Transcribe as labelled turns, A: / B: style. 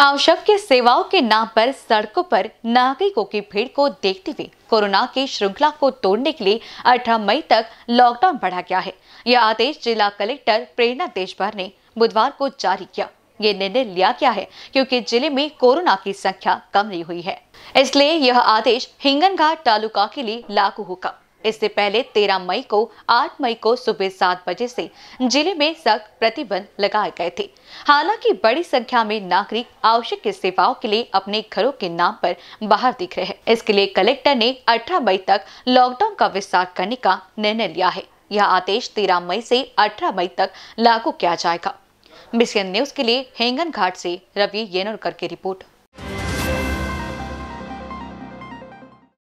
A: आवश्यक सेवाओं के नाम पर सड़कों पर नागरिकों की भीड़ को देखते हुए कोरोना की श्रृंखला को तोड़ने के लिए 18 मई तक लॉकडाउन बढ़ा गया है यह आदेश जिला कलेक्टर प्रेरणा देशभर ने बुधवार को जारी किया ये निर्णय लिया गया है क्योंकि जिले में कोरोना की संख्या कम नहीं हुई है इसलिए यह आदेश हिंगनघाट तालुका के लिए लागू होगा इससे पहले 13 मई को 8 मई को सुबह सात बजे से जिले में सख्त प्रतिबंध लगाए गए थे हालांकि बड़ी संख्या में नागरिक आवश्यक सेवाओं के लिए अपने घरों के नाम पर बाहर दिख रहे हैं इसके लिए कलेक्टर ने 18 मई तक लॉकडाउन का विस्तार करने का निर्णय लिया है यह आदेश 13 मई से 18 मई तक लागू किया जाएगा मिशन न्यूज के लिए हेंगन घाट से रवि येनोरकर की रिपोर्ट